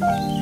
thank you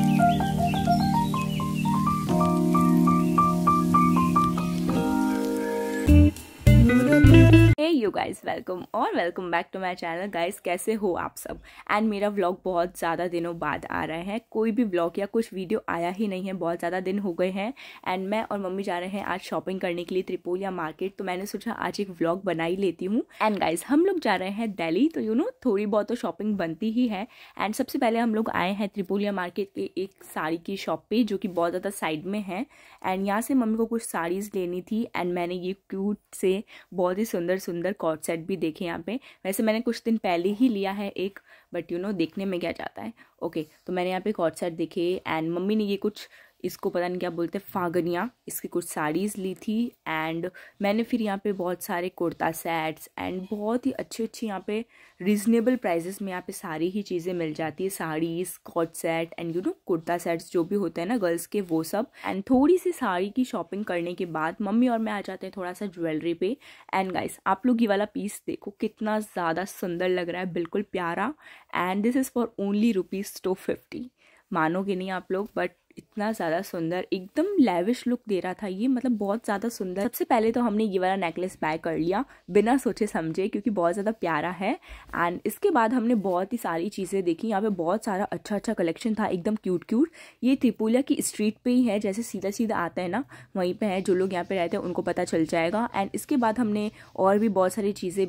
hey you guys welcome और welcome back to my channel guys कैसे हो आप सब एंड मेरा व्लॉग बहुत ज़्यादा दिनों बाद आ रहा है कोई भी व्लॉग या कुछ वीडियो आया ही नहीं है बहुत ज़्यादा दिन हो गए हैं एंड मैं और मम्मी जा रहे हैं आज शॉपिंग करने के लिए त्रिपोलिया मार्केट तो मैंने सोचा आज एक व्लॉग बना ही लेती हूँ एंड गाइज हम लोग जा रहे हैं दिल्ली तो यू you नो know, थोड़ी बहुत तो शॉपिंग बनती ही है एंड सबसे पहले हम लोग आए हैं त्रिपोलिया मार्केट के एक साड़ी की शॉप पर जो कि बहुत ज़्यादा साइड में है एंड यहाँ से मम्मी को कुछ साड़ीज़ लेनी थी एंड मैंने ये क्यूट से बहुत ही सुंदर सुंदर सुंदर कॉर्ड सेट भी देखे यहाँ पे वैसे मैंने कुछ दिन पहले ही लिया है एक बट यू नो देखने में क्या जाता है ओके तो मैंने यहाँ पे कॉर्ड सेट देखे एंड मम्मी ने ये कुछ इसको पता नहीं क्या बोलते हैं फागनिया इसकी कुछ साड़ीज़ ली थी एंड मैंने फिर यहाँ पे बहुत सारे कुर्ता सेट्स एंड बहुत ही अच्छी अच्छी यहाँ पे रिजनेबल प्राइजेस में यहाँ पे सारी ही चीज़ें मिल जाती है saris coord set and you know kurta sets जो भी होते हैं ना गर्ल्स के वो सब एंड थोड़ी सी साड़ी की शॉपिंग करने के बाद मम्मी और मैं आ जाते हैं थोड़ा सा ज्वेलरी पे एंड गाइस आप लोग ये वाला पीस देखो कितना ज़्यादा सुंदर लग रहा है बिल्कुल प्यारा and this is for only rupees two fifty मानोगे नहीं आप लोग बट इतना ज़्यादा सुंदर एकदम लेविश लुक दे रहा था ये मतलब बहुत ज़्यादा सुंदर सबसे पहले तो हमने ये वाला नेकलेस बाय कर लिया बिना सोचे समझे क्योंकि बहुत ज़्यादा प्यारा है एंड इसके बाद हमने बहुत ही सारी चीज़ें देखी यहाँ पे बहुत सारा अच्छा अच्छा कलेक्शन था एकदम क्यूट क्यूट ये त्रिपुलिया की स्ट्रीट पर ही है जैसे सीधा सीधा आता है ना वहीं पर है जो लोग यहाँ पर रहते हैं उनको पता चल जाएगा एंड इसके बाद हमने और भी बहुत सारी चीज़ें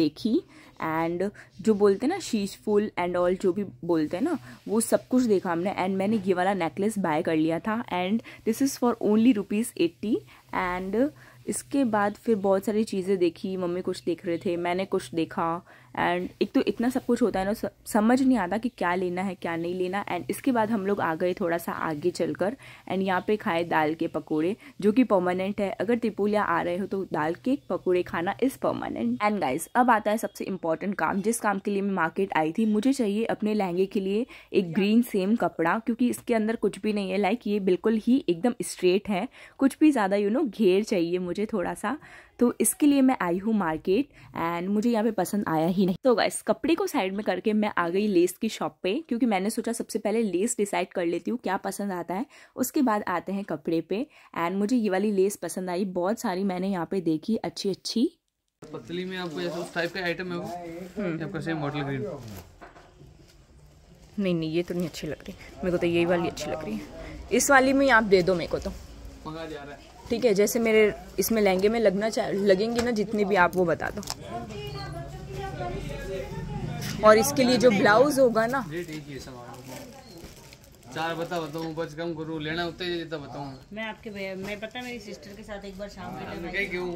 देखी एंड जो बोलते हैं ना शीश फूल एंड ऑल जो भी बोलते हैं ना वो सब कुछ देखा हमने एंड मैंने ये वाला नेकलेस बाय कर लिया था and this is for only rupees eighty and इसके बाद फिर बहुत सारी चीज़ें देखी मम्मी कुछ देख रहे थे मैंने कुछ देखा एंड एक तो इतना सब कुछ होता है ना समझ नहीं आता कि क्या लेना है क्या नहीं लेना एंड इसके बाद हम लोग आ गए थोड़ा सा आगे चलकर एंड यहाँ पे खाए दाल के पकोड़े जो कि परमानेंट है अगर त्रिपुलिया आ रहे हो तो दाल के पकोड़े खाना इज़ परमानेंट एंड गाइस अब आता है सबसे इम्पॉर्टेंट काम जिस काम के लिए मैं मार्केट आई थी मुझे चाहिए अपने लहंगे के लिए एक ग्रीन सेम कपड़ा क्योंकि इसके अंदर कुछ भी नहीं है लाइक ये बिल्कुल ही एकदम स्ट्रेट है कुछ भी ज़्यादा यू नो घेर चाहिए मुझे थोड़ा सा तो इसके लिए मैं आई हूँ मार्केट एंड मुझे यहाँ पे पसंद आया ही नहीं तो इस कपड़े को साइड में करके मैं आ गई लेस की शॉप पे क्योंकि मैंने सोचा सबसे पहले लेस डिसाइड कर लेती हूँ क्या पसंद आता है उसके बाद आते हैं कपड़े पे एंड मुझे ये वाली लेस पसंद आई बहुत सारी मैंने यहाँ पे देखी अच्छी अच्छी पतली में आपको जैसे उस टाइप का आइटम है वो हम्म। आपका सेम मॉडल ग्रीन नहीं नहीं ये तो नहीं अच्छी लग रही मेरे को तो यही वाली अच्छी लग रही है इस वाली में आप दे दो मेरे को तो ठीक है जैसे मेरे इसमें लहंगे में लगना चाह लगेंगी ना जितनी भी आप वो बता दो और इसके लिए जो ब्लाउज होगा ना चार बता बताऊँ बस कम करूँ लेना उतना ही देता तो बताऊँ मैं आपके भैया मैं पता मेरी सिस्टर के साथ एक बार शाम हाँ, में क्यों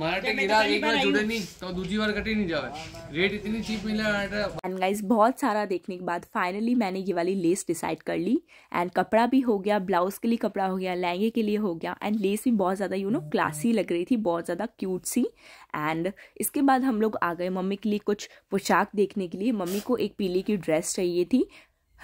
मराठे गिरा एक बार जुड़े नहीं तो दूसरी बार कटी नहीं जावे रेट इतनी चीप मिला एंड गाइस बहुत सारा देखने के बाद फाइनली मैंने ये वाली लेस डिसाइड कर ली एंड कपड़ा भी हो गया ब्लाउज के लिए कपड़ा हो गया लहंगे के लिए हो गया एंड लेस भी बहुत ज़्यादा यू नो क्लासी लग रही थी बहुत ज़्यादा क्यूट सी एंड इसके बाद हम लोग आ गए मम्मी के लिए कुछ पोशाक देखने के लिए मम्मी को एक पीली की ड्रेस चाहिए थी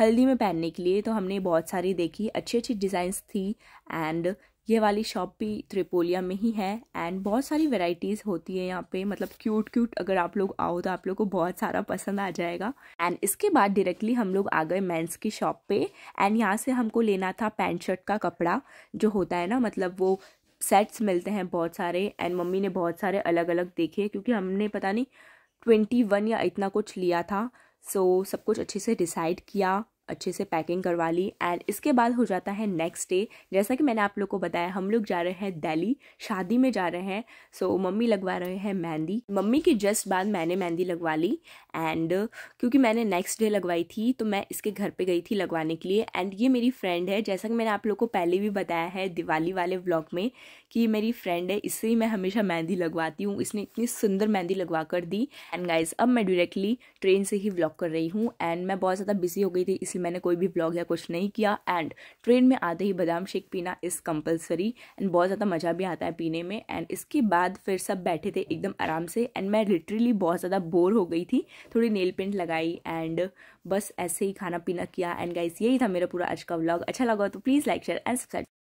हल्दी में पहनने के लिए तो हमने बहुत सारी देखी अच्छी अच्छी डिज़ाइंस थी एंड ये वाली शॉप भी त्रिपोलिया में ही है एंड बहुत सारी वेराइटीज़ होती है यहाँ पे मतलब क्यूट क्यूट अगर आप लोग आओ तो आप लोग को बहुत सारा पसंद आ जाएगा एंड इसके बाद डायरेक्टली हम लोग आ गए मेंस की शॉप पे एंड यहाँ से हमको लेना था पैंट शर्ट का कपड़ा जो होता है ना मतलब वो सेट्स मिलते हैं बहुत सारे एंड मम्मी ने बहुत सारे अलग अलग देखे क्योंकि हमने पता नहीं ट्वेंटी वन या इतना कुछ लिया था सो so, सब कुछ अच्छे से डिसाइड किया अच्छे से पैकिंग करवा ली एंड इसके बाद हो जाता है नेक्स्ट डे जैसा कि मैंने आप लोग को बताया हम लोग जा रहे हैं दिल्ली शादी में जा रहे हैं सो so, मम्मी लगवा रहे हैं मेहंदी मम्मी के जस्ट बाद मैंने मेहंदी लगवा ली एंड क्योंकि मैंने नेक्स्ट डे लगवाई थी तो मैं इसके घर पे गई थी लगवाने के लिए एंड ये मेरी फ्रेंड है जैसा कि मैंने आप लोग को पहले भी बताया है दिवाली वाले ब्लॉग में कि मेरी फ्रेंड है इससे ही मैं हमेशा मेहंदी लगवाती हूँ इसने इतनी सुंदर मेहंदी लगवा कर दी एंड गाइज अब मैं डायरेक्टली ट्रेन से ही ब्लॉग कर रही हूँ एंड मैं बहुत ज़्यादा बिजी हो गई थी इसलिए से मैंने कोई भी ब्लॉग या कुछ नहीं किया एंड ट्रेन में आते ही बादाम शेक पीना इज़ कंपलसरी एंड बहुत ज़्यादा मज़ा भी आता है पीने में एंड इसके बाद फिर सब बैठे थे एकदम आराम से एंड मैं लिटरली बहुत ज़्यादा बोर हो गई थी थोड़ी नेल पेंट लगाई एंड बस ऐसे ही खाना पीना किया एंड गाइस यही था मेरा पूरा आज का ब्लॉग अच्छा लगा तो please like share and subscribe